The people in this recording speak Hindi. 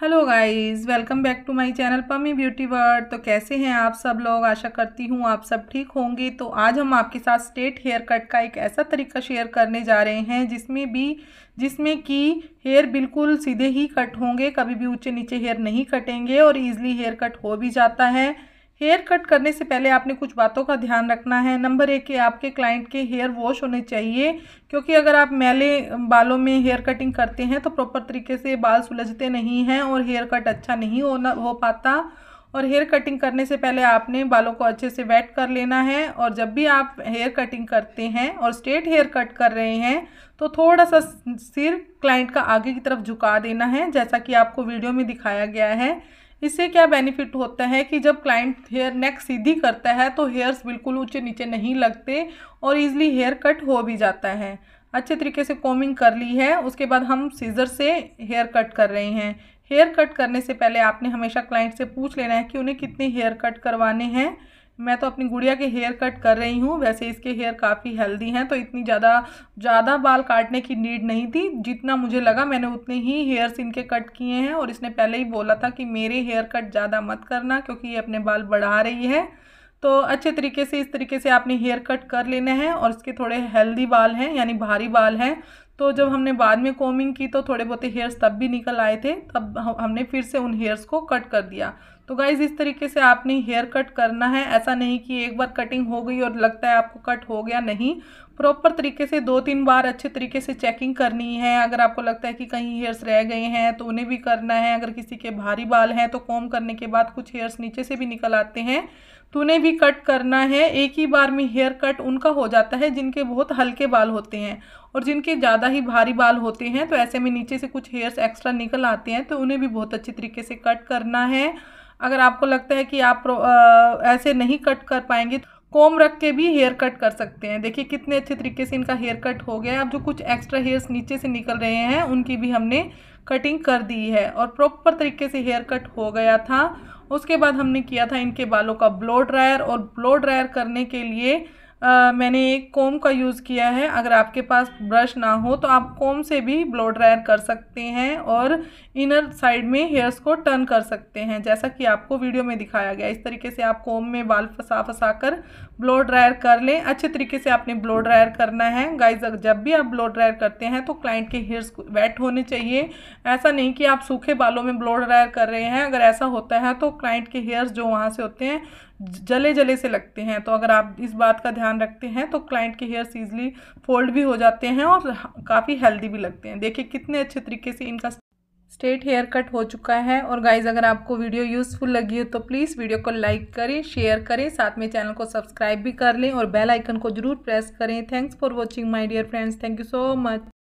hello guys welcome back to my channel Pammi beauty world तो कैसे हैं आप सब लोग आशा करती हूँ आप सब ठीक होंगे तो आज हम आपके साथ स्ट्रेट हेयर कट का एक ऐसा तरीका शेयर करने जा रहे हैं जिसमें भी जिसमें कि हेयर बिल्कुल सीधे ही कट होंगे कभी भी ऊंचे नीचे हेयर नहीं कटेंगे और ईजिली हेयर कट हो भी जाता है हेयर कट करने से पहले आपने कुछ बातों का ध्यान रखना है नंबर एक कि आपके क्लाइंट के हेयर वॉश होने चाहिए क्योंकि अगर आप मैले बालों में हेयर कटिंग करते हैं तो प्रॉपर तरीके से बाल सुलझते नहीं हैं और हेयर कट अच्छा नहीं होना हो पाता और हेयर कटिंग करने से पहले आपने बालों को अच्छे से वेट कर लेना है और जब भी आप हेयर कटिंग करते हैं और स्ट्रेट हेयर कट कर रहे हैं तो थोड़ा सा सिर क्लाइंट का आगे की तरफ झुका देना है जैसा कि आपको वीडियो में दिखाया गया है इससे क्या बेनिफिट होता है कि जब क्लाइंट हेयर नेक सीधी करता है तो हेयर्स बिल्कुल ऊंचे नीचे नहीं लगते और ईजिली हेयर कट हो भी जाता है अच्छे तरीके से कॉमिंग कर ली है उसके बाद हम सीज़र से हेयर कट कर रहे हैं हेयर कट करने से पहले आपने हमेशा क्लाइंट से पूछ लेना है कि उन्हें कितने हेयर कट करवाने हैं मैं तो अपनी गुड़िया के हेयर कट कर रही हूँ वैसे इसके हेयर काफ़ी हेल्दी हैं तो इतनी ज़्यादा ज़्यादा बाल काटने की नीड नहीं थी जितना मुझे लगा मैंने उतने ही हेयर्स इनके कट किए हैं और इसने पहले ही बोला था कि मेरे हेयर कट ज़्यादा मत करना क्योंकि ये अपने बाल बढ़ा रही है तो अच्छे तरीके से इस तरीके से आपने हेयर कट कर लेना है और इसके थोड़े हेल्दी बाल हैं यानी भारी बाल हैं तो जब हमने बाद में कॉमिंग की तो थोड़े बहुत हेयर्स तब भी निकल आए थे तब हमने फिर से उन हेयर्स को कट कर दिया तो गाइज इस तरीके से आपने हेयर कट करना है ऐसा नहीं कि एक बार कटिंग हो गई और लगता है आपको कट हो गया नहीं प्रॉपर तरीके से दो तीन बार अच्छे तरीके से चेकिंग करनी है अगर आपको लगता है कि कहीं हेयर्स रह गए हैं तो उन्हें भी करना है अगर किसी के भारी बाल हैं तो कॉम करने के बाद कुछ हेयर्स नीचे से भी निकल आते हैं तो उन्हें भी कट करना है एक ही बार में हेयर कट उनका हो जाता है जिनके बहुत हल्के बाल होते हैं और जिनके ज़्यादा ज़्यादा ही भारी बाल होते हैं तो ऐसे में नीचे से कुछ हेयर्स एक्स्ट्रा निकल आते हैं तो उन्हें भी बहुत अच्छे तरीके से कट करना है अगर आपको लगता है कि आप आ, ऐसे नहीं कट कर पाएंगे कोम तो रख के भी हेयर कट कर सकते हैं देखिए कितने अच्छे तरीके से इनका हेयर कट हो गया है अब जो कुछ एक्स्ट्रा हेयर्स नीचे से निकल रहे हैं उनकी भी हमने कटिंग कर दी है और प्रॉपर तरीके से हेयर कट हो गया था उसके बाद हमने किया था इनके बालों का ब्लो ड्रायर और ब्लो ड्रायर करने के लिए आ, मैंने एक कोम का यूज़ किया है अगर आपके पास ब्रश ना हो तो आप कोम से भी ब्लो ड्रायर कर सकते हैं और इनर साइड में हेयर्स को टर्न कर सकते हैं जैसा कि आपको वीडियो में दिखाया गया इस तरीके से आप कोम में बाल फंसा फंसा कर ब्लो ड्रायर कर लें अच्छे तरीके से आपने ब्लो ड्रायर करना है गाइज जब भी आप ब्लो ड्रायर करते हैं तो क्लाइंट के हेयर्स वेट होने चाहिए ऐसा नहीं कि आप सूखे बालों में ब्लो ड्रायर कर रहे हैं अगर ऐसा होता है तो क्लाइंट के हेयर्स जो वहाँ से होते हैं जले जले से लगते हैं तो अगर आप इस बात का ध्यान रखते हैं तो क्लाइंट के हेयर्स ईजिली फोल्ड भी हो जाते हैं और काफ़ी हेल्दी भी लगते हैं देखिए कितने अच्छे तरीके से इनका स्ट्रेट हेयर कट हो चुका है और गाइज अगर आपको वीडियो यूज़फुल लगी हो तो प्लीज़ वीडियो को लाइक करें शेयर करें साथ में चैनल को सब्सक्राइब भी कर लें और बेल आइकन को जरूर प्रेस करें thanks for watching my dear friends thank you so much